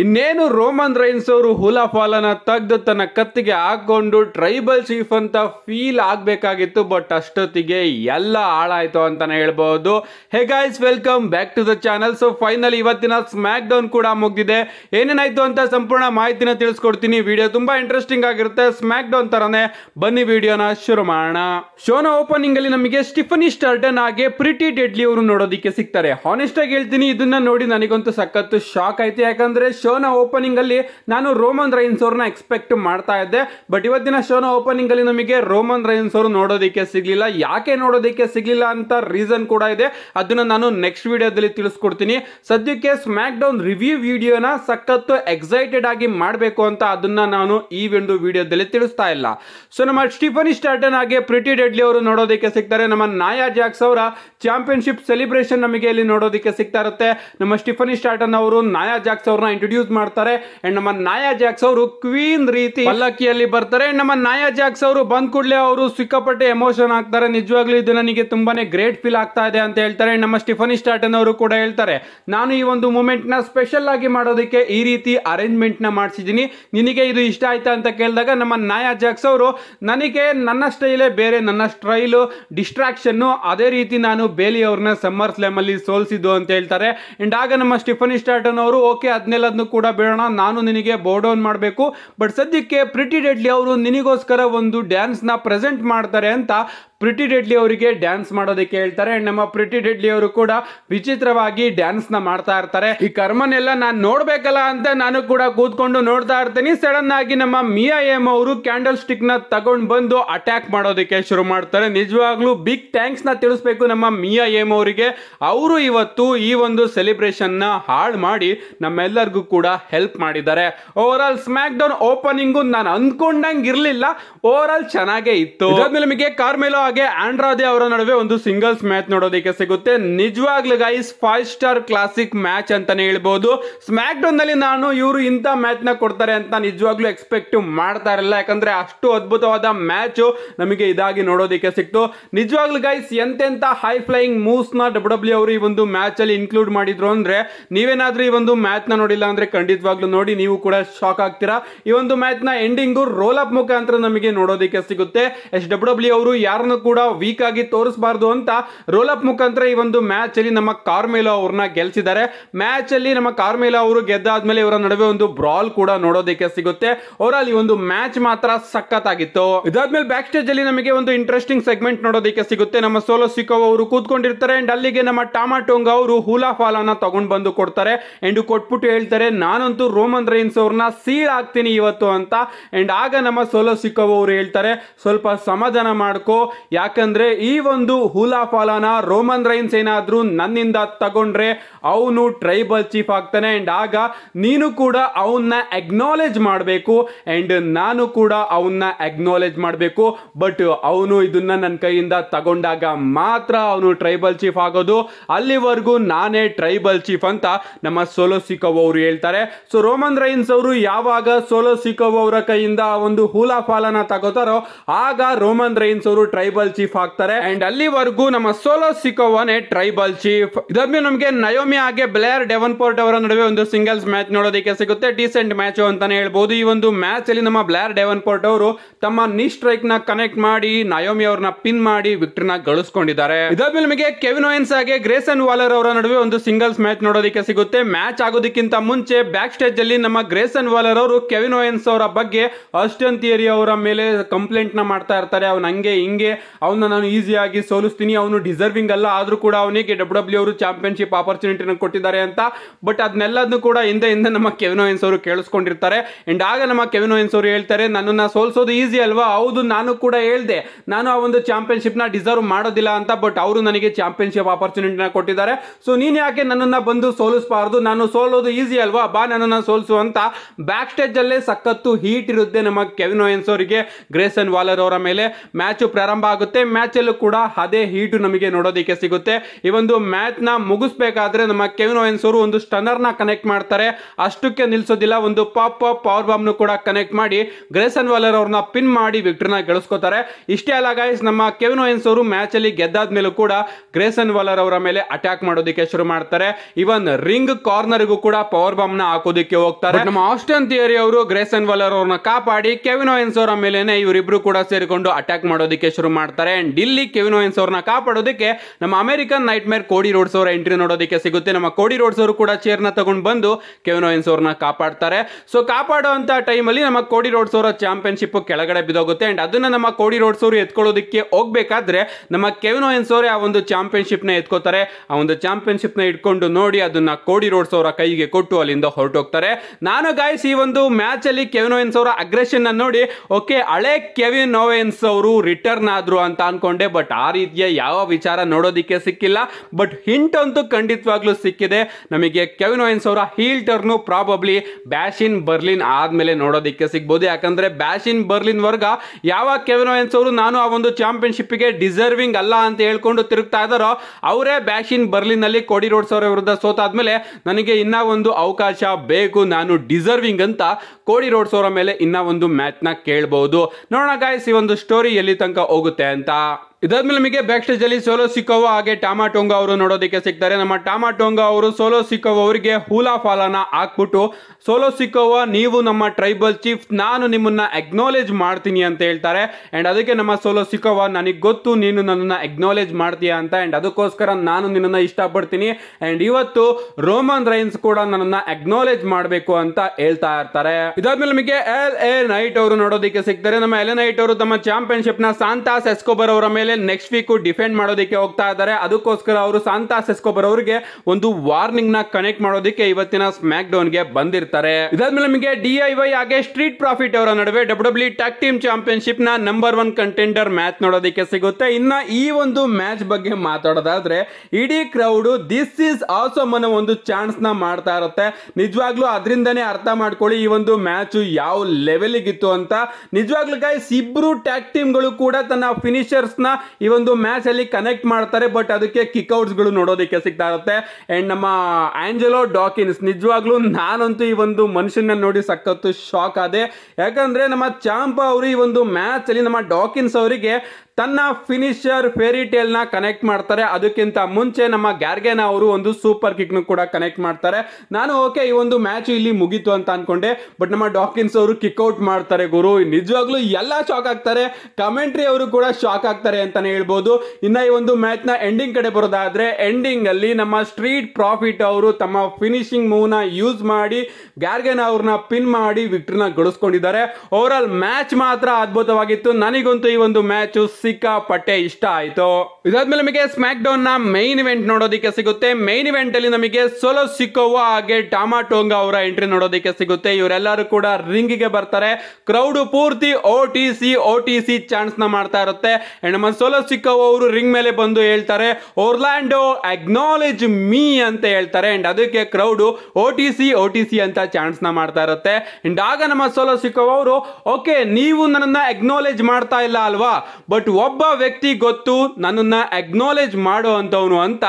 ಇನ್ನೇನು Roman Reigns ಅವರು ಹುಲಾ ತೆಗೆದು ತನ್ನ ಕತ್ತಿಗೆ ಹಾಕೊಂಡು ಟ್ರೈಬಲ್ ಚೀಫ್ ಅಂತ ಫೀಲ್ ಆಗಬೇಕಾಗಿತ್ತು ಬಟ್ ಅಷ್ಟೊತ್ತಿಗೆ ಎಲ್ಲ ಹಾಳಾಯಿತು ಹೇಳ್ಬಹುದು hey guys welcome back to the channel so final ಇವತ್ತಿನ ಸ್ಮ್ಯಾಕ್ ಡೌನ್ ಕೂಡ ಮುಗಿದಿದೆ ಏನೇನಾಯ್ತು ಅಂತ ಸಂಪೂರ್ಣ ಮಾಹಿತಿನ ತಿಳಿಸ್ಕೊಡ್ತೀನಿ ವಿಡಿಯೋ ತುಂಬಾ ಇಂಟ್ರೆಸ್ಟಿಂಗ್ ಆಗಿರುತ್ತೆ ಸ್ಮ್ಯಾಕ್ ಡೌನ್ ತರಾನೆ ಬನ್ನಿ ವಿಡಿಯೋನ ಶುರು ಮಾಡೋಣ ಶೋನ ಓಪನಿಂಗ್ ಅಲ್ಲಿ ನಮಗೆ ಸ್ಟಿಫನಿ ಸ್ಟರ್ಡನ್ ಆಗಿ ಪ್ರಿಟಿ ಡೆಡ್ಲಿ ಅವರು ನೋಡೋದಕ್ಕೆ ಸಿಗ್ತಾರೆ ಹಾನೆಸ್ಟ್ ಆಗಿ ಹೇಳ್ತೀನಿ ಇದನ್ನ ನೋಡಿ ನನಗಂತೂ ಸಖತ್ತು ಶಾಕ್ ಆಯ್ತು ಯಾಕಂದ್ರೆ ಶೋನ ಅಲ್ಲಿ ನಾನು ರೋಮನ್ ರೈನ್ಸ್ ಅವ್ರನ್ನ ಎಕ್ಸ್ಪೆಕ್ಟ್ ಮಾಡ್ತಾ ಇದ್ದೆ ಬಟ್ ಇವತ್ತಿನ ಶೋನ ಅಲ್ಲಿ ನಮಗೆ ರೋಮನ್ ರೈನ್ಸ್ ಅವರು ನೋಡೋದಕ್ಕೆ ಸಿಗಲಿಲ್ಲ ಯಾಕೆ ನೋಡೋದಕ್ಕೆ ಸಿಗಲಿಲ್ಲ ಅಂತ ರೀಸನ್ ಕೂಡ ಇದೆ ಅದನ್ನ ನಾನು ನೆಕ್ಸ್ಟ್ ವಿಡಿಯೋದಲ್ಲಿ ತಿಳಿಸ್ಕೊಡ್ತೀನಿ ಸದ್ಯಕ್ಕೆ ಸ್ಮ್ಯಾಕ್ ಡೌನ್ ರಿವ್ಯೂ ವಿಡಿಯೋನ ಸಖತ್ತು ಎಕ್ಸೈಟೆಡ್ ಆಗಿ ಮಾಡಬೇಕು ಅಂತ ಅದನ್ನ ನಾನು ಈ ಒಂದು ವಿಡಿಯೋದಲ್ಲಿ ತಿಳಿಸ್ತಾ ಇಲ್ಲ ಸೊ ನಮ್ಮ ಸ್ಟಿಫನಿ ಸ್ಟಾರ್ಟನ್ ಹಾಗೆ ಪ್ರಿಟಿ ಡೆಡ್ಲಿ ಅವರು ನೋಡೋದಕ್ಕೆ ಸಿಗ್ತಾರೆ ನಮ್ಮ ನಾಯಾ ಜಾಕ್ಸ್ ಅವರ ಚಾಂಪಿಯನ್ಶಿಪ್ ಸೆಲೆಬ್ರೇಷನ್ ನಮಗೆ ಇಲ್ಲಿ ನೋಡೋದಕ್ಕೆ ಸಿಗ್ತಾ ಇರುತ್ತೆ ನಮ್ಮ ಸ್ಟಿಫನಿ ಸ್ಟಾರ್ಟನ್ ಅವರು ನಾಯಾ ಜಾಕ್ಸ್ ಅವ್ರನ್ನ ಇಂಟ್ರೊಡ್ಯೂಸ್ ಯೂಸ್ ಮಾಡ್ತಾರೆ ಅಂಡ್ ನಮ್ಮ ನಾಯಾ ಜಾಕ್ಸ್ ಅವರು ಕ್ವೀನ್ ರೀತಿ ಪಲ್ಲಕ್ಕಿಯಲ್ಲಿ ಬರ್ತಾರೆ ನಮ್ಮ ನಾಯಾ ಜಾಕ್ಸ್ ಅವರು ಬಂದ್ ಕೂಡಲೇ ಅವರು ಸಿಕ್ಕಾಪಟ್ಟೆ ಎಮೋಷನ್ ಆಗ್ತಾರೆ ನಿಜವಾಗ್ಲೂ ಇದು ನನಗೆ ತುಂಬಾನೇ ಗ್ರೇಟ್ ಫೀಲ್ ಆಗ್ತಾ ಇದೆ ಅಂತ ಹೇಳ್ತಾರೆ ನಮ್ಮ ಸ್ಟಿಫನಿ ಸ್ಟಾರ್ಟನ್ ಅವರು ಕೂಡ ಹೇಳ್ತಾರೆ ನಾನು ಈ ಒಂದು ಮೂಮೆಂಟ್ ನ ಸ್ಪೆಷಲ್ ಆಗಿ ಮಾಡೋದಕ್ಕೆ ಈ ರೀತಿ ಅರೇಂಜ್ಮೆಂಟ್ ನ ಮಾಡಿಸಿದ್ದೀನಿ ನಿನಗೆ ಇದು ಇಷ್ಟ ಆಯ್ತಾ ಅಂತ ಕೇಳಿದಾಗ ನಮ್ಮ ನಾಯಾ ಜಾಕ್ಸ್ ಅವರು ನನಗೆ ನನ್ನ ಸ್ಟೈಲೇ ಬೇರೆ ನನ್ನ ಸ್ಟೈಲು ಡಿಸ್ಟ್ರಾಕ್ಷನ್ನು ಅದೇ ರೀತಿ ನಾನು ಬೇಲಿ ಅವ್ರನ್ನ ಸಮ್ಮರ್ ಸ್ಲ್ಯಾಮ್ ಅಲ್ಲಿ ಸೋಲಿಸಿದ್ದು ಅಂತ ಹೇಳ್ತಾರೆ ಅಂಡ್ ಆಗ ನಮ್ಮ ಸ್ಟಿಫನಿ ಸ್ಟಾರ್ಟನ್ ಅವರು ಓಕೆ ಅದನ್ನೆಲ್ಲ ಅದನ್ನು ಕೂಡ ಬೇಡೋಣ ನಾನು ನಿನಗೆ ಬೋರ್ಡೌನ್ ಮಾಡಬೇಕು ಬಟ್ ಸದ್ಯಕ್ಕೆ ಪ್ರಿಟಿ ಡೆಡ್ಲಿ ಅವರು ನಿನಗೋಸ್ಕರ ಒಂದು ಡ್ಯಾನ್ಸ್ನ ಪ್ರೆಸೆಂಟ್ ಮಾಡ್ತಾರೆ ಅಂತ ಪ್ರಿಟಿ ಡೆಡ್ಲಿ ಅವರಿಗೆ ಡ್ಯಾನ್ಸ್ ಮಾಡೋದಕ್ಕೆ ಹೇಳ್ತಾರೆ ನಮ್ಮ ಪ್ರಿಟಿ ಡೆಡ್ಲಿ ಅವರು ಕೂಡ ವಿಚಿತ್ರವಾಗಿ ಡ್ಯಾನ್ಸ್ ನ ಮಾಡ್ತಾ ಇರ್ತಾರೆ ಈ ಕರ್ಮನೆಲ್ಲ ನಾನು ನೋಡ್ಬೇಕಲ್ಲ ಅಂತ ನಾನು ಕೂಡ ಕೂತ್ಕೊಂಡು ನೋಡ್ತಾ ಇರ್ತೀನಿ ಸಡನ್ ಆಗಿ ನಮ್ಮ ಮಿಯಾ ಎಂ ಅವರು ಕ್ಯಾಂಡಲ್ ಸ್ಟಿಕ್ ನ ತಗೊಂಡ್ ಬಂದು ಅಟ್ಯಾಕ್ ಮಾಡೋದಕ್ಕೆ ಶುರು ಮಾಡ್ತಾರೆ ನಿಜವಾಗ್ಲೂ ಬಿಗ್ ಥ್ಯಾಂಕ್ಸ್ ನ ತಿಳಿಸ್ಬೇಕು ನಮ್ಮ ಮಿಯಾ ಎಂ ಅವರಿಗೆ ಅವರು ಇವತ್ತು ಈ ಒಂದು ಸೆಲೆಬ್ರೇಷನ್ ನ ಹಾಳು ಮಾಡಿ ನಮ್ಮೆಲ್ಲರಿಗೂ ಕೂಡ ಹೆಲ್ಪ್ ಮಾಡಿದ್ದಾರೆ over all SmackDown opening ನಾನು ಅಂದ್ಕೊಂಡಂಗೆ ಇರಲಿಲ್ಲ ಓವರ್ ಆಲ್ ಚೆನ್ನಾಗೇ ಇತ್ತು ನಿಮಗೆ ಕಾರ್ಮೆಲೋ ಹಾಗೆ ಆಂಡ್ರಾದೆ ಅವರ ನಡುವೆ ಒಂದು ಸಿಂಗಲ್ಸ್ ಮ್ಯಾಚ್ ನೋಡೋದಕ್ಕೆ ಸಿಗುತ್ತೆ ನಿಜವಾಗ್ಲೂ guys five star classic match ಅಂತಾನೆ ಹೇಳ್ಬೋದು ಸ್ಮ್ಯಾಕ್ ಡೌನ್ ನಲ್ಲಿ ನಾನು ಇವರು ಇಂಥ ಮ್ಯಾಚ್ ನ ಕೊಡ್ತಾರೆ ಅಂತ ನಿಜವಾಗ್ಲೂ ಎಕ್ಸ್ಪೆಕ್ಟ್ ಮಾಡ್ತಾ ಇರಲ್ಲ ಯಾಕಂದ್ರೆ ಅಷ್ಟು ಅದ್ಭುತವಾದ ಮ್ಯಾಚ್ ನಮಗೆ ಇದಾಗಿ ನೋಡೋದಕ್ಕೆ ಸಿಕ್ತು ನಿಜವಾಗ್ಲೂ ಗೈಸ್ ಎಂತೆಂತ ಹೈ ಫ್ಲೈಯಿಂಗ್ ಮೂವ್ಸ್ ನ ಡಬ್ಲ್ಯೂ ಡಬ್ಲ್ಯೂ e ಅವರು ಈ ಒಂದು ಮ್ಯಾಚ್ ಅಲ್ಲಿ ಇನ್ಕ್ಲೂಡ್ ಮಾಡಿದ್ರು ಅಂದ್ರೆ ನೀವೇನಾದ್ರೂ ಈ ಒಂದು ಮ್ಯಾಚ್ ನ ನೋಡಿಲ್ಲ ಅಂದ್ರೆ ಖಂಡಿತವಾಗ್ಲೂ ನೋಡಿ ನೀವು ಕೂಡ ಶಾಕ್ ಆಗ್ತೀರಾ ಈ ಒಂದು ಮ್ಯಾಚ್ ನ ಎಂಡಿಂಗು ರೋಲ್ ಅಪ್ ಮುಖಾಂತರ ನಮಗೆ ನೋಡೋದಕ್ಕೆ ಸಿಗುತ್ತೆ ಎಸ್ ಡಬ್ಲ್ಯೂ ಡಬ್ಲ್ಯೂ ಅವರು ಯಾರನ್ನು ಕೂಡ ವೀಕ್ ಆಗಿ ತೋರಿಸಬಾರ್ದು ಅಂತ ರೋಲ್ ಅಪ್ ಮುಖಾಂತರ ಈ ಒಂದು ಮ್ಯಾಚ್ ಅಲ್ಲಿ ನಮ್ಮ ಕಾರ್ಮೇಲೋ ಅವ್ರನ್ನ ಗೆಲ್ಸಿದ್ದಾರೆ ಮ್ಯಾಚ್ ಅಲ್ಲಿ ನಮ್ಮ ಕಾರ್ಮೇಲೋ ಅವರು ಗೆದ್ದಾದ್ಮೇಲೆ ಇವರ ನಡುವೆ ಒಂದು ಬ್ರಾಲ್ ಕೂಡ ನೋಡೋದಕ್ಕೆ ಸಿಗುತ್ತೆ ಓವರಾಲ್ ಒಂದು ಮ್ಯಾಚ್ ಮಾತ್ರ ಸಖತ್ ಆಗಿತ್ತು ಇದಾದ್ಮೇಲೆ ಬ್ಯಾಕ್ ಸ್ಟೇಜ್ ಅಲ್ಲಿ ನಮಗೆ ಒಂದು ಇಂಟ್ರೆಸ್ಟಿಂಗ್ ಸೆಗ್ಮೆಂಟ್ ನೋಡೋದಕ್ಕೆ ಸಿಗುತ್ತೆ ನಮ್ಮ ಸೋಲೋ ಸಿಕೋ ಅವರು ಕೂತ್ಕೊಂಡಿರ್ತಾರೆ ಅಂಡ್ ಅಲ್ಲಿಗೆ ನಮ್ಮ ಟಾಮಾಟೋಂಗ್ ಅವರು ಹೂಲಾ ಅನ್ನ ತಗೊಂಡ್ ಬಂದು ಕೊಡ್ತಾರೆ ಅಂಡ್ ಕೊಟ್ಬಿಟ್ಟು ಹೇಳ್ತಾರೆ ನಾನಂತೂ ರೋಮನ್ ರೈನ್ಸ್ ಅವ್ರನ್ನ ಸೀಲ್ ಆಗ್ತೀನಿ ಇವತ್ತು ಅಂತ ಅಂಡ್ ಆಗ ನಮ್ಮ ಸೋಲೋ ಸಿಕೋ ಅವರು ಹೇಳ್ತಾರೆ ಸ್ವಲ್ಪ ಸಮಾಧಾನ ಮಾಡ್ಕೋ ಯಾಕಂದ್ರೆ ಈ ಒಂದು ಹುಲಾ ಫಾಲಾನ ರೋಮನ್ ರೈನ್ಸ್ ಏನಾದರೂ ನನ್ನಿಂದ ತಗೊಂಡ್ರೆ ಅವನು ಟ್ರೈಬಲ್ ಚೀಫ್ ಆಗ್ತಾನೆ ಅಂಡ್ ಆಗ ನೀನು ಕೂಡ ಅವನ್ನ ಎಗ್ನಾಲೇಜ್ ಮಾಡಬೇಕು ಅಂಡ್ ನಾನು ಕೂಡ ಅವನ್ನ ಎಗ್ನಾಲೇಜ್ ಮಾಡಬೇಕು ಬಟ್ ಅವನು ಇದನ್ನ ನನ್ನ ಕೈಯಿಂದ ತಗೊಂಡಾಗ ಮಾತ್ರ ಅವನು ಟ್ರೈಬಲ್ ಚೀಫ್ ಆಗೋದು ಅಲ್ಲಿವರೆಗೂ ನಾನೇ ಟ್ರೈಬಲ್ ಚೀಫ್ ಅಂತ ನಮ್ಮ ಸೋಲೋ ಸಿಕೋವ್ ಅವರು ಹೇಳ್ತಾರೆ ಸೊ ರೋಮನ್ ರೈನ್ಸ್ ಅವರು ಯಾವಾಗ ಸೋಲೋ ಸಿಕೋವ್ ಅವರ ಕೈಯಿಂದ ಒಂದು ಹೂಲಾ ಫಾಲನ ತಗೋತಾರೋ ಆಗ ರೋಮನ್ ರೈನ್ಸ್ ಅವರು ಟ್ರೈಬಲ್ ಟ್ರೈಬಲ್ ಚೀಫ್ ಆಗ್ತಾರೆ ಅಂಡ್ ಅಲ್ಲಿವರೆಗೂ ನಮ್ಮ ಸೋಲೋ ಸಿಕೋವನ್ ಟ್ರೈಬಲ್ ಚೀಫ್ ಇದೊಮ್ಮೆ ನಮಗೆ ನಯೋಮಿ ಹಾಗೆ ಬ್ಲೇರ್ ಡೆವನ್ ಪೋರ್ಟ್ ಅವರ ನಡುವೆ ಒಂದು ಸಿಂಗಲ್ಸ್ ಮ್ಯಾಚ್ ನೋಡೋದಕ್ಕೆ ಸಿಗುತ್ತೆ ಡಿಸೆಂಟ್ ಮ್ಯಾಚ್ ಅಂತಾನೆ ಹೇಳ್ಬಹುದು ಈ ಒಂದು ಮ್ಯಾಚ್ ಅಲ್ಲಿ ನಮ್ಮ ಬ್ಲೇರ್ ಡೆವನ್ ಪೋರ್ಟ್ ಅವರು ತಮ್ಮ ನೀ ಸ್ಟ್ರೈಕ್ ನ ಕನೆಕ್ಟ್ ಮಾಡಿ ನಯೋಮಿ ಅವ್ರನ್ನ ಪಿನ್ ಮಾಡಿ ವಿಕ್ಟರ್ ನ ಗಳಿಸ್ಕೊಂಡಿದ್ದಾರೆ ಇದಾದ್ಮೇಲೆ ನಮಗೆ ಕೆವಿನ್ ಓಯನ್ಸ್ ಹಾಗೆ ಗ್ರೇಸನ್ ವಾಲರ್ ಅವರ ನಡುವೆ ಒಂದು ಸಿಂಗಲ್ಸ್ ಮ್ಯಾಚ್ ನೋಡೋದಕ್ಕೆ ಸಿಗುತ್ತೆ ಮ್ಯಾಚ್ ಆಗೋದಕ್ಕಿಂತ ಮುಂಚೆ ಬ್ಯಾಕ್ ಸ್ಟೇಜ್ ಅಲ್ಲಿ ನಮ್ಮ ಗ್ರೇಸನ್ ವಾಲರ್ ಅವರು ಕೆವಿನ್ ಓಯನ್ಸ್ ಅವರ ಬಗ್ಗೆ ಅಸ್ಟನ್ ಥಿಯರಿ ಅವರ ಮೇಲೆ ಕಂಪ್ಲೇಂಟ್ ನ ಮಾಡ್ತಾ ಇರ್ತಾರೆ ಅವ್ನ ಹಂಗೆ ಹಿಂಗೆ ಅವನ ನಾನು ಈಸಿಯಾಗಿ ಸೋಲಿಸ್ತೀನಿ ಅವನು ಡಿಸರ್ವಿಂಗ್ ಅಲ್ಲ ಆದರೂ ಕೂಡ ಅವನಿಗೆ ಡಬ್ಲ್ಯೂ ಡಬ್ಲ್ಯೂ e ಅವರು ಚಾಂಪಿಯನ್ಶಿಪ್ ಆಪರ್ಚುನಿಟಿನ ಕೊಟ್ಟಿದ್ದಾರೆ ಅಂತ ಬಟ್ ಅದನ್ನೆಲ್ಲದನ್ನು ಕೂಡ ಹಿಂದೆ ಹಿಂದೆ ನಮ್ಮ ಕೆವಿನ್ ಓಯನ್ಸ್ ಅವರು ಕೇಳಿಸ್ಕೊಂಡಿರ್ತಾರೆ ಆ್ಯಂಡ್ ಆಗ ನಮ್ಮ ಕೆವಿನ್ ಓಯನ್ಸ್ ಅವರು ಹೇಳ್ತಾರೆ ನನ್ನನ್ನು ಸೋಲಿಸೋದು ಈಸಿ ಅಲ್ವಾ ಹೌದು ನಾನು ಕೂಡ ಹೇಳಿದೆ ನಾನು ಆ ಒಂದು ಚಾಂಪಿಯನ್ಶಿಪ್ನ ಡಿಸರ್ವ್ ಮಾಡೋದಿಲ್ಲ ಅಂತ ಬಟ್ ಅವರು ನನಗೆ ಚಾಂಪಿಯನ್ಶಿಪ್ ಆಪರ್ಚುನಿಟಿನ ಕೊಟ್ಟಿದ್ದಾರೆ ಸೊ ನೀನು ಯಾಕೆ ನನ್ನನ್ನು ಬಂದು ಸೋಲಿಸಬಾರ್ದು ನಾನು ಸೋಲೋದು ಈಸಿ ಅಲ್ವಾ ಬಾ ನನ್ನನ್ನು ಸೋಲಿಸು ಅಂತ ಬ್ಯಾಕ್ ಸ್ಟೇಜಲ್ಲೇ ಸಖತ್ತು ಹೀಟ್ ಇರುತ್ತೆ ನಮ್ಮ ಕೆವಿನ್ ಓಯನ್ಸ್ ಅವರಿಗೆ ಗ್ರೇಸನ್ ವಾಲರ್ ಅವರ ಮೇಲೆ ಮ್ಯಾಚು ಪ್ರಾರಂಭ ಆಗುತ್ತೆ ಮ್ಯಾಚಲ್ಲೂ ಕೂಡ ಅದೇ ಹೀಟು ನಮಗೆ ನೋಡೋದಕ್ಕೆ ಸಿಗುತ್ತೆ ಈ ಒಂದು ಮ್ಯಾಚ್ ನ ಮುಗಿಸ್ಬೇಕಾದ್ರೆ ನಮ್ಮ ಕೆವಿನ್ ಓಯನ್ಸ್ ಅವರು ಒಂದು ನ ಕನೆಕ್ಟ್ ಮಾಡ್ತಾರೆ ಅಷ್ಟಕ್ಕೆ ನಿಲ್ಸೋದಿಲ್ಲ ಒಂದು ಪಾಪ್ ಪಾಪ್ ಪವರ್ ನು ಕೂಡ ಕನೆಕ್ಟ್ ಮಾಡಿ ಗ್ರೇಸನ್ ವಾಲರ್ ಅವ್ರನ್ನ ಪಿನ್ ಮಾಡಿ ನ ಗೆಲ್ಸ್ಕೋತಾರೆ ಇಷ್ಟೇ ಅಲ್ಲ ಗೈಸ್ ನಮ್ಮ ಕೆವಿನ್ ಓಯನ್ಸ್ ಅವರು ಮ್ಯಾಚಲ್ಲಿ ಗೆದ್ದಾದ ಮೇಲೂ ಕೂಡ ಗ್ರೇಸನ್ ವಾಲರ್ ಅವರ ಮೇಲೆ ಅಟ್ಯಾಕ್ ಮಾಡೋದಕ್ಕೆ ಶುರು ಮಾಡ್ತಾರೆ ಇವನ್ ರಿಂಗ್ ಕಾರ್ನರ್ಗೂ ಕೂಡ ಪವರ್ ಬಾಂಬ್ ನ ಹಾಕೋದಕ್ಕೆ ಹೋಗ್ತಾರೆ ನಮ್ಮ ಆಸ್ಟನ್ ಥಿಯರಿ ಅವರು ಗ್ರೇಸನ್ ವಾಲರ್ ಅವ್ರನ್ನ ಕಾಪಾಡಿ ಕೆವಿನ್ ಓಯನ್ಸ್ ಅವರ ಮೇಲೆ ಇವರಿಬ್ರು ಕೂಡ ಸೇರಿಕೊಂಡು ಅಟ್ಯಾಕ್ ಮಾಡೋದಕ್ಕೆ ಶುರು ಮಾಡ್ತಾರೆ ಮಾಡ್ತಾರೆ ಅಂಡ್ ಡಿಲ್ಲಿ ಕೆವಿನ್ ಓಯನ್ಸ್ ಅವ್ರನ್ನ ಕಾಪಾಡೋದಕ್ಕೆ ನಮ್ಮ ಅಮೆರಿಕನ್ ನೈಟ್ ಮೇರ್ ಕೋಡಿ ರೋಡ್ಸ್ ಅವರ ಎಂಟ್ರಿ ನೋಡೋದಕ್ಕೆ ಸಿಗುತ್ತೆ ನಮ್ಮ ಕೋಡಿ ರೋಡ್ಸ್ ಅವರು ಕೂಡ ಚೇರ್ನ ತಗೊಂಡು ಬಂದು ಕೆವಿನ್ ಓಯನ್ಸ್ ಅವ್ರನ್ನ ಕಾಪಾಡ್ತಾರೆ ಸೊ ಕಾಪಾಡುವಂತ ಟೈಮಲ್ಲಿ ನಮ್ಮ ಕೋಡಿ ರೋಡ್ಸ್ ಅವರ ಚಾಂಪಿಯನ್ಶಿಪ್ ಕೆಳಗಡೆ ಬಿದ್ದೋಗುತ್ತೆ ಅಂಡ್ ಅದನ್ನ ನಮ್ಮ ಕೋಡಿ ರೋಡ್ಸ್ ಅವರು ಎತ್ಕೊಳ್ಳೋದಕ್ಕೆ ಹೋಗ್ಬೇಕಾದ್ರೆ ನಮ್ಮ ಕೆವಿನ್ ಓಯನ್ಸ್ ಅವರೇ ಆ ಒಂದು ಚಾಂಪಿಯನ್ಶಿಪ್ ನ ಎತ್ಕೋತಾರೆ ಆ ಒಂದು ಚಾಂಪಿಯನ್ಶಿಪ್ ನ ಇಟ್ಕೊಂಡು ನೋಡಿ ಅದನ್ನ ಕೋಡಿ ರೋಡ್ಸ್ ಅವರ ಕೈಗೆ ಕೊಟ್ಟು ಅಲ್ಲಿಂದ ಹೊರಟೋಗ್ತಾರೆ ನಾನು ಗಾಯ್ಸ್ ಈ ಒಂದು ಮ್ಯಾಚ್ ಅಲ್ಲಿ ಕೆವಿನ್ ಓಯನ್ಸ್ ಅವರ ಅಗ್ರೆಷನ್ ನೋಡಿ ಓಕೆ ಹಳೆ ಕೆವಿನ್ ಓಯನ್ಸ್ ಅವರು ರಿಟರ್ನ್ ಆದ್ರು ಅಂತ ಅನ್ಕೊಂಡೆ ಬಟ್ ಆ ರೀತಿಯ ಯಾವ ವಿಚಾರ ನೋಡೋದಿಕ್ಕೆ ಸಿಕ್ಕಿಲ್ಲ ಬಟ್ ಹಿಂಟ್ ಅಂತೂ ಖಂಡಿತವಾಗ್ಲೂ ಸಿಕ್ಕಿದೆ ನಮಗೆ ಕೆವಿನ್ ವೈನ್ಸ್ ಅವರ heel turn probably bash in Berlin ಆದ್ಮೇಲೆ ನೋಡೋದಿಕ್ಕೆ ಸಿಗ್ಬೋದು ಯಾಕಂದ್ರೆ ಬ್ಯಾಶಿನ್ ಬರ್ಲಿನ್ ವರ್ಗ ಯಾವ ಕೆವಿನ್ ವೈನ್ಸ್ ಅವರು ನಾನು ಆ ಒಂದು ಗೆ ಡಿಸರ್ವಿಂಗ್ ಅಲ್ಲ ಅಂತ ಹೇಳ್ಕೊಂಡು ತಿರುಗ್ತಾ ಇದ್ದಾರೋ ಅವರೇ ಬ್ಯಾಶಿನ್ ಬರ್ಲಿನ್ ನಲ್ಲಿ ಕೋಡಿ ರೋಡ್ಸ್ ಅವರ ವಿರುದ್ಧ ಸೋತಾದ್ಮೇಲೆ ನನಗೆ ಇನ್ನ ಒಂದು ಅವಕಾಶ ಬೇಕು ನಾನು ಡಿಸರ್ವಿಂಗ್ ಅಂತ ಕೋಡಿ ರೋಡ್ಸ್ ಅವರ ಮೇಲೆ ಇನ್ನೂ ಒಂದು ಮ್ಯಾಚ್ನ ಕೇಳಬಹುದು ನೋಡೋಣ ಗಾಯ್ಸ್ ಈ ಒಂದು ಸ್ಟೋರಿ ಎಲ್ಲಿ ತನಕ ಹೋಗುತ್ತೆ ಅಂತ ಇದಾದ್ಮೇಲೆ ನಿಮಗೆ ಬ್ಯಾಕ್ ಸ್ಟೇಜ್ ಅಲ್ಲಿ ಸೋಲೋ ಸಿಕ್ಕೋ ಹಾಗೆ ಟಾಮಾ ಅವರು ನೋಡೋದಕ್ಕೆ ಸಿಗ್ತಾರೆ ನಮ್ಮ ಟಾಮಾ ಅವರು ಸೋಲೋ ಸಿಕ್ಕೋ ಅವರಿಗೆ ಹೂಲಾ ಫಾಲನ ಹಾಕ್ಬಿಟ್ಟು ಸೋಲೋ ಸಿಕ್ಕವ ನೀವು ನಮ್ಮ ಟ್ರೈಬಲ್ ಚೀಫ್ ನಾನು ನಿಮ್ಮನ್ನ ಅಗ್ನೋಲೇಜ್ ಮಾಡ್ತೀನಿ ಅಂತ ಹೇಳ್ತಾರೆ ಅಂಡ್ ಅದಕ್ಕೆ ನಮ್ಮ ಸೋಲೋ ಸಿಕ್ಕವ ನನಗೆ ಗೊತ್ತು ನೀನು ನನ್ನನ್ನು ಅಗ್ನೋಲೇಜ್ ಮಾಡ್ತೀಯ ಅಂತ ಅಂಡ್ ಅದಕ್ಕೋಸ್ಕರ ನಾನು ನಿನ್ನನ್ನ ಇಷ್ಟಪಡ್ತೀನಿ ಅಂಡ್ ಇವತ್ತು ರೋಮನ್ ರೈನ್ಸ್ ಕೂಡ ನನ್ನನ್ನ ಅಗ್ನೋಲೇಜ್ ಮಾಡಬೇಕು ಅಂತ ಹೇಳ್ತಾ ಇರ್ತಾರೆ ಇದಾದ್ಮೇಲೆ ನಿಮಗೆ ಎಲ್ ಎ ನೈಟ್ ಅವರು ನೋಡೋದಕ್ಕೆ ಸಿಗ್ತಾರೆ ನಮ್ಮ ಎಲ್ ಎ ನೈಟ್ ಅವರು ತಮ್ಮ ಚಾಂಪಿಯನ್ಶಿಪ್ ನ ಸಾಂತಾಸ್ ಎಸ್ಕೋಬರ್ ಅವರ ಮೇಲೆ ಮೇಲೆ ನೆಕ್ಸ್ಟ್ ವೀಕ್ ಡಿಫೆಂಡ್ ಮಾಡೋದಕ್ಕೆ ಹೋಗ್ತಾ ಇದ್ದಾರೆ ಅದಕ್ಕೋಸ್ಕರ ಅವರು ಸಾಂತಾ ಸೆಸ್ಕೋಬರ್ ಅವರಿಗೆ ಒಂದು ವಾರ್ನಿಂಗ್ ನ ಕನೆಕ್ಟ್ ಮಾಡೋದಕ್ಕೆ ಇವತ್ತಿನ ಸ್ಮ್ಯಾಕ್ ಡೌನ್ ಗೆ ಬಂದಿರ್ತಾರೆ ಇದಾದ್ಮೇಲೆ ನಮಗೆ ಡಿಐವೈ ವೈ ಹಾಗೆ ಸ್ಟ್ರೀಟ್ ಪ್ರಾಫಿಟ್ ಅವರ ನಡುವೆ ಡಬ್ಲ್ಯೂ ಟ್ಯಾಕ್ ಟೀಮ್ ಚಾಂಪಿಯನ್ಶಿಪ್ ನ ನಂಬರ್ ಒನ್ ಕಂಟೆಂಡರ್ ಮ್ಯಾಚ್ ನೋಡೋದಕ್ಕೆ ಸಿಗುತ್ತೆ ಇನ್ನ ಈ ಒಂದು ಮ್ಯಾಚ್ ಬಗ್ಗೆ ಮಾತಾಡೋದಾದ್ರೆ ಇಡೀ ಕ್ರೌಡ್ ದಿಸ್ ಇಸ್ ಆಲ್ಸೋ ಮನ ಒಂದು ಚಾನ್ಸ್ ನ ಮಾಡ್ತಾ ಇರುತ್ತೆ ನಿಜವಾಗ್ಲೂ ಅದರಿಂದನೇ ಅರ್ಥ ಮಾಡ್ಕೊಳ್ಳಿ ಈ ಒಂದು ಮ್ಯಾಚ್ ಯಾವ ಲೆವೆಲ್ ಇತ್ತು ಅಂತ ನಿಜವಾಗ್ಲೂ ಗೈಸ್ ಇಬ್ರು ಟ್ಯಾಕ್ ಟೀಮ್ ಗಳು ಕೂಡ ತನ್ನ ಫಿನಿಷರ್ಸ್ ನ ಈ ಒಂದು ಮ್ಯಾಚ್ ಅಲ್ಲಿ ಕನೆಕ್ಟ್ ಮಾಡ್ತಾರೆ ಬಟ್ ಅದಕ್ಕೆ ಗಳು ನೋಡೋದಕ್ಕೆ ಸಿಗ್ತಾ ಇರುತ್ತೆ ಅಂಡ್ ನಮ್ಮ ಆಂಜಲೋ ಡಾಕಿನ್ಸ್ ನಿಜವಾಗ್ಲೂ ನಾನಂತೂ ಈ ಒಂದು ಮನುಷ್ಯನ ನೋಡಿ ಸಖತ್ತು ಶಾಕ್ ಆದೆ ಯಾಕಂದ್ರೆ ನಮ್ಮ ಚಾಂಪಾ ಅವರು ಈ ಒಂದು ಮ್ಯಾಚ್ ಅಲ್ಲಿ ನಮ್ಮ ಡಾಕಿನ್ಸ್ ಅವರಿಗೆ ತನ್ನ ಫಿನಿಷರ್ ಫೇರಿ ನ ಕನೆಕ್ಟ್ ಮಾಡ್ತಾರೆ ಅದಕ್ಕಿಂತ ಮುಂಚೆ ನಮ್ಮ ಗ್ಯಾರ್ಗೆನ ಅವರು ಒಂದು ಸೂಪರ್ ನ ಕೂಡ ಕನೆಕ್ಟ್ ಮಾಡ್ತಾರೆ ನಾನು ಓಕೆ ಈ ಒಂದು ಮ್ಯಾಚ್ ಇಲ್ಲಿ ಮುಗೀತು ಅಂತ ಅನ್ಕೊಂಡೆ ಬಟ್ ನಮ್ಮ ಡಾಕಿನ್ಸ್ ಅವರು ಕಿಕ್ಔಟ್ ಮಾಡ್ತಾರೆ ಗುರು ನಿಜವಾಗ್ಲೂ ಎಲ್ಲ ಶಾಕ್ ಆಗ್ತಾರೆ ಕಮೆಂಟ್ರಿ ಅವರು ಕೂಡ ಶಾಕ್ ಆಗ್ತಾರೆ ಅಂತಾನೆ ಹೇಳ್ಬೋದು ಇನ್ನ ಈ ಒಂದು ನ ಎಂಡಿಂಗ್ ಕಡೆ ಬರೋದಾದ್ರೆ ಎಂಡಿಂಗ್ ಅಲ್ಲಿ ನಮ್ಮ ಸ್ಟ್ರೀಟ್ ಪ್ರಾಫಿಟ್ ಅವರು ತಮ್ಮ ಫಿನಿಶಿಂಗ್ ಮೂವ್ನ ಯೂಸ್ ಮಾಡಿ ಗ್ಯಾರ್ಗೆನ ಅವ್ರನ್ನ ಪಿನ್ ಮಾಡಿ ವಿಕ್ಟ್ರನ್ನ ಗಳಿಸ್ಕೊಂಡಿದ್ದಾರೆ ಓವರ್ ಆಲ್ ಮ್ಯಾಚ್ ಮಾತ್ರ ಅದ್ಭುತವಾಗಿತ್ತು ನನಗಂತೂ ಈ ಒಂದು ಮ್ಯಾಚ್ ಸಿಕ್ಕಾಪಟ್ಟೆ ಇಷ್ಟ ಆಯ್ತು ಇದಾದ್ಮೇಲೆ ನಮಗೆ ಸ್ಮ್ಯಾಕ್ ಡೌನ್ ನ ಮೈನ್ ಇವೆಂಟ್ ನೋಡೋದಕ್ಕೆ ಸಿಗುತ್ತೆ ಮೈನ್ ಇವೆಂಟ್ ಅಲ್ಲಿ ನಮಗೆ ಸೋಲೋ ಸಿಕ್ಕೋ ಹಾಗೆ ಟಾಮಾಟೋಂಗ ಅವರ ಎಂಟ್ರಿ ನೋಡೋದಕ್ಕೆ ಸಿಗುತ್ತೆ ಇವರೆಲ್ಲರೂ ಕೂಡ ರಿಂಗ್ ಗೆ ಬರ್ತಾರೆ ಕ್ರೌಡ್ ಪೂರ್ತಿ O T C O T C chants ನ ಮಾಡ್ತಾ ಇರುತ್ತೆ ಅಂಡ್ ನಮ್ಮ ಸೋಲೋ ಸಿಕ್ಕೋ ಅವರು ರಿಂಗ್ ಮೇಲೆ ಬಂದು ಹೇಳ್ತಾರೆ ಓರ್ಲ್ಯಾಂಡೋ ಅಗ್ನಾಲೇಜ್ ಮೀ ಅಂತ ಹೇಳ್ತಾರೆ ಅಂಡ್ ಅದಕ್ಕೆ crowd O T C O T C ಅಂತ ಚಾನ್ಸ್ ನ ಮಾಡ್ತಾ ಇರುತ್ತೆ ಅಂಡ್ ಆಗ ನಮ್ಮ ಸೋಲೋ ಸಿಕ್ಕೋ ಅವರು ಓಕೆ ನೀವು ನನ್ನನ್ನ ಅಗ್ನಾಲೇಜ್ ಮಾಡ್ತಾ ಇಲ್ಲ ಅಲ್ವಾ ಬಟ್ ಒಬ್ಬ ವ್ಯಕ್ತಿ ಗೊತ್ತು ನನ್ನನ್ನ ಎಗ್ನಾಲೇಜ್ ಮಾಡು ಅಂತವನು ಅಂತ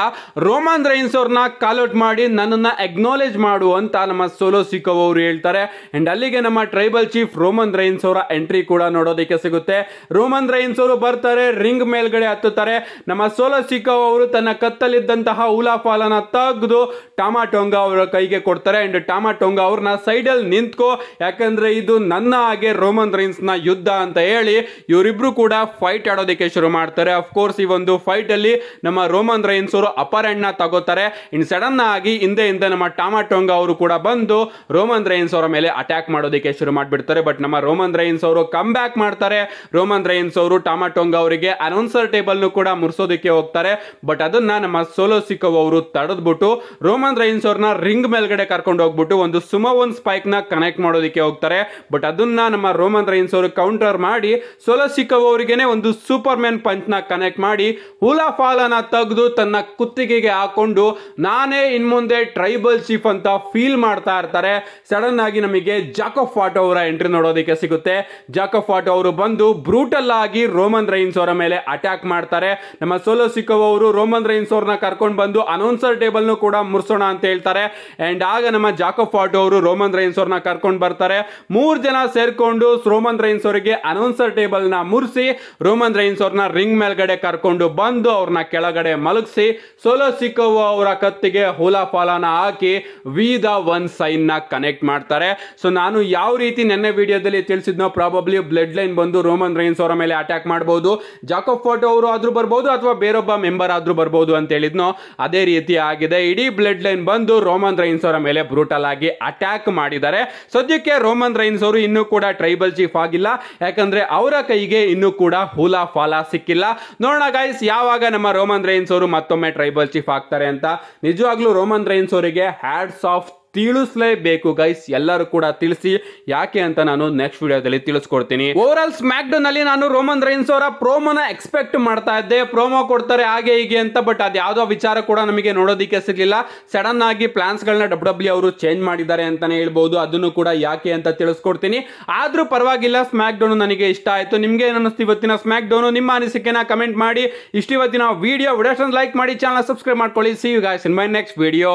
ರೋಮನ್ ರೈನ್ಸ್ ಅವ್ರನ್ನ ಕಾಲ್ಔಟ್ ಮಾಡಿ ನನ್ನನ್ನ ಎಗ್ನಾಲೇಜ್ ಮಾಡು ಅಂತ ನಮ್ಮ ಸೋಲೋ ಸಿಕ್ಕೋ ಅವರು ಹೇಳ್ತಾರೆ ಅಂಡ್ ಅಲ್ಲಿಗೆ ನಮ್ಮ ಟ್ರೈಬಲ್ ಚೀಫ್ ರೋಮನ್ ರೈನ್ಸ್ ಅವರ ಎಂಟ್ರಿ ಕೂಡ ನೋಡೋದಕ್ಕೆ ಸಿಗುತ್ತೆ ರೋಮನ್ ರೈನ್ಸ್ ಅವರು ಬರ್ತಾರೆ ರಿಂಗ್ ಮೇಲ್ಗಡೆ ಹತ್ತುತ್ತಾರೆ ನಮ್ಮ ಸೋಲೋ ಸಿಕ್ಕೋ ಅವರು ತನ್ನ ಕತ್ತಲಿದ್ದಂತಹ ಉಲಾ ಫಾಲನ ತೆಗೆದು ಟಾಮಾ ಅವರ ಕೈಗೆ ಕೊಡ್ತಾರೆ ಅಂಡ್ ಟಾಮಾ ಟೊಂಗ ಅವ್ರನ್ನ ಸೈಡಲ್ಲಿ ನಿಂತ್ಕೋ ಯಾಕಂದ್ರೆ ಇದು ನನ್ನ ಹಾಗೆ ರೋಮನ್ ರೈನ್ಸ್ನ ಯುದ್ಧ ಅಂತ ಹೇಳಿ ಇವರಿಬ್ರು ಕೂಡ ಫೈಟ್ ಆಡೋ ಮಾಡೋದಕ್ಕೆ ಶುರು ಮಾಡ್ತಾರೆ ಅಫ್ಕೋರ್ಸ್ ಈ ಒಂದು ಫೈಟ್ ಅಲ್ಲಿ ನಮ್ಮ ರೋಮನ್ ರೈನ್ಸ್ ಅವರು ಅಪರ್ ಎಂಡ್ ನ ತಗೋತಾರೆ ಇನ್ ಸಡನ್ ಆಗಿ ಹಿಂದೆ ಹಿಂದೆ ನಮ್ಮ ಟಾಮಾಟೋಂಗ ಅವರು ಕೂಡ ಬಂದು ರೋಮನ್ ರೈನ್ಸ್ ಅವರ ಮೇಲೆ ಅಟ್ಯಾಕ್ ಮಾಡೋದಕ್ಕೆ ಶುರು ಮಾಡಿಬಿಡ್ತಾರೆ ಬಟ್ ನಮ್ಮ ರೋಮನ್ ರೈನ್ಸ್ ಅವರು ಕಮ್ ಬ್ಯಾಕ್ ಮಾಡ್ತಾರೆ ರೋಮನ್ ರೈನ್ಸ್ ಅವರು ಟಾಮಾಟೋಂಗ ಅವರಿಗೆ ಅನೌನ್ಸರ್ ಟೇಬಲ್ ಕೂಡ ಮುರಿಸೋದಕ್ಕೆ ಹೋಗ್ತಾರೆ ಬಟ್ ಅದನ್ನ ನಮ್ಮ ಸೋಲೋ ಸಿಕ್ಕೋ ಅವರು ತಡೆದ್ಬಿಟ್ಟು ರೋಮನ್ ರೈನ್ಸ್ ಅವ್ರನ್ನ ರಿಂಗ್ ಮೇಲ್ಗಡೆ ಕರ್ಕೊಂಡು ಹೋಗ್ಬಿಟ್ಟು ಒಂದು ಸುಮೋನ್ ಸ್ಪೈಕ್ ನ ಕನೆಕ್ಟ್ ಮಾಡೋದಕ್ಕೆ ಹೋಗ್ತಾರೆ ಬಟ್ ಅದನ್ನ ನಮ್ಮ ರೋಮನ್ ರೈನ್ಸ್ ಅವರು ಕೌಂಟರ್ ಮಾಡಿ ಸೋಲೋ ಸಿಕ್ಕೋ ಅವರಿಗೆ ಒಂದು ಸೂಪರ್ ಸೂಪರ್ಮ್ಯಾನ್ ಪಂಚ್ನ ಕನೆಕ್ಟ್ ಮಾಡಿ ಹುಲಾ ತೆಗೆದು ತನ್ನ ಕುತ್ತಿಗೆಗೆ ಹಾಕೊಂಡು ನಾನೇ ಇನ್ಮುಂದೆ ಟ್ರೈಬಲ್ ಚೀಫ್ ಅಂತ ಫೀಲ್ ಮಾಡ್ತಾ ಇರ್ತಾರೆ ಸಡನ್ ಆಗಿ ನಮಗೆ ಜಾಕಫ್ ಫಾಟೋ ಅವರ ಎಂಟ್ರಿ ನೋಡೋದಕ್ಕೆ ಸಿಗುತ್ತೆ ಜಾಕಫ್ ಫಾಟೋ ಅವರು ಬಂದು ಬ್ರೂಟಲ್ ಆಗಿ ರೋಮನ್ ರೈನ್ಸ್ ಅವರ ಮೇಲೆ ಅಟ್ಯಾಕ್ ಮಾಡ್ತಾರೆ ನಮ್ಮ ಸೋಲೋ ಸಿಕ್ಕೋ ಅವರು ರೋಮನ್ ರೈನ್ಸ್ ಅವ್ರನ್ನ ಕರ್ಕೊಂಡು ಬಂದು ಅನೌನ್ಸರ್ ಟೇಬಲ್ನು ಕೂಡ ಮುರ್ಸೋಣ ಅಂತ ಹೇಳ್ತಾರೆ ಅಂಡ್ ಆಗ ನಮ್ಮ ಜಾಕಫ್ ಫಾಟೋ ಅವರು ರೋಮನ್ ರೈನ್ಸ್ ಅವ್ರನ್ನ ಕರ್ಕೊಂಡು ಬರ್ತಾರೆ ಮೂರು ಜನ ಸೇರ್ಕೊಂಡು ರೋಮನ್ ರೈನ್ಸ್ ಅವರಿಗೆ ಅನೌನ್ಸರ್ ಟೇಬಲ್ನ ಮುರಿಸಿ ರೋಮನ್ ರೋಹನ್ ರೈನ್ಸ್ ಅವ್ರನ್ನ ರಿಂಗ್ ಮೇಲ್ಗಡೆ ಕರ್ಕೊಂಡು ಬಂದು ಅವ್ರನ್ನ ಕೆಳಗಡೆ ಮಲಗಿಸಿ ಸೋಲೋ ಸಿಕ್ಕೋ ಅವರ ಕತ್ತಿಗೆ ಹೂಲಾ ಫಾಲಾನ ಹಾಕಿ ವಿ ದ ಒನ್ ನ ಕನೆಕ್ಟ್ ಮಾಡ್ತಾರೆ ಸೊ ನಾನು ಯಾವ ರೀತಿ ನೆನ್ನೆ ವಿಡಿಯೋದಲ್ಲಿ ತಿಳಿಸಿದ್ನೋ ಪ್ರಾಬಬ್ಲಿ ಬ್ಲಡ್ ಲೈನ್ ಬಂದು ರೋಮನ್ ರೈನ್ಸ್ ಅವರ ಮೇಲೆ ಅಟ್ಯಾಕ್ ಮಾಡಬಹುದು ಜಾಕೋ ಫೋಟೋ ಅವರು ಆದರೂ ಬರ್ಬೋದು ಅಥವಾ ಬೇರೊಬ್ಬ ಮೆಂಬರ್ ಆದರೂ ಬರ್ಬೋದು ಅಂತ ಹೇಳಿದ್ನೋ ಅದೇ ರೀತಿ ಆಗಿದೆ ಇಡೀ ಬ್ಲಡ್ ಲೈನ್ ಬಂದು ರೋಮನ್ ರೈನ್ಸ್ ಅವರ ಮೇಲೆ ಬ್ರೂಟಲ್ ಆಗಿ ಅಟ್ಯಾಕ್ ಮಾಡಿದ್ದಾರೆ ಸದ್ಯಕ್ಕೆ ರೋಮನ್ ರೈನ್ಸ್ ಅವರು ಇನ್ನೂ ಕೂಡ ಟ್ರೈಬಲ್ ಚೀಫ್ ಆಗಿಲ್ಲ ಯಾಕಂದ್ರೆ ಅವರ ಕೈಗೆ ಇನ್ನೂ ಕೂಡ ಹುಲ ಫಲ ಸಿಕ್ಕಿಲ್ಲ ನೋಡೋಣ ಗೈಸ್ ಯಾವಾಗ ನಮ್ಮ ರೋಮನ್ ರೈನ್ಸ್ ಅವರು ಮತ್ತೊಮ್ಮೆ ಟ್ರೈಬಲ್ ಚೀಫ್ ಆಗ್ತಾರೆ ಅಂತ ನಿಜವಾಗ್ಲೂ ರೋಮನ್ ರೈನ್ಸ್ ಅವರಿಗೆ ಹ್ಯಾಡ್ಸ್ ಆಫ್ ತಿಳಿಸಲೇಬೇಕು ಗೈಸ್ ಎಲ್ಲರೂ ಕೂಡ ತಿಳಿಸಿ ಯಾಕೆ ಅಂತ ನಾನು ನೆಕ್ಸ್ಟ್ ವಿಡಿಯೋದಲ್ಲಿ ತಿಳಿಸ್ಕೊಡ್ತೀನಿ ಓವರ್ ಆಲ್ ಸ್ಮ್ಯಾಕ್ ಡೌನ್ ಅಲ್ಲಿ ನಾನು ರೋಮನ್ ರೈನ್ಸ್ ಅವರ ಪ್ರೋಮೋನ ಎಕ್ಸ್ಪೆಕ್ಟ್ ಮಾಡ್ತಾ ಇದ್ದೆ ಪ್ರೋಮೋ ಕೊಡ್ತಾರೆ ಹಾಗೆ ಹೀಗೆ ಅಂತ ಬಟ್ ಅದು ಯಾವುದೋ ವಿಚಾರ ಕೂಡ ನಮಗೆ ನೋಡೋದಕ್ಕೆ ಸಿಗಲಿಲ್ಲ ಸಡನ್ ಆಗಿ ಪ್ಲಾನ್ಸ್ ಗಳನ್ನ ಡಬ್ಲ್ಯೂ e ಅವರು ಚೇಂಜ್ ಮಾಡಿದ್ದಾರೆ ಅಂತಾನೆ ಹೇಳ್ಬಹುದು ಅದನ್ನು ಕೂಡ ಯಾಕೆ ಅಂತ ತಿಳಿಸ್ಕೊಡ್ತೀನಿ ಆದ್ರೂ ಪರವಾಗಿಲ್ಲ ಸ್ಮ್ಯಾಕ್ ಡೌನ್ ನನಗೆ ಇಷ್ಟ ಆಯ್ತು ನಿಮ್ಗೆ ಏನಿಸ್ತು ಇವತ್ತಿನ ಸ್ಮ್ಯಾಕ್ ಡೌನ್ ನಿಮ್ಮ ಅನಿಸಿಕೆನ ಕಮೆಂಟ್ ಮಾಡಿ ಇವತ್ತಿನ ವಿಡಿಯೋ ವಿಡಿಯೋಸ್ ಲೈಕ್ ಮಾಡಿ ಚಾನಲ್ ಸಬ್ಸ್ಕ್ರೈಬ್ ಮಾಡ್ಕೊಳ್ಳಿ see you guys in my next video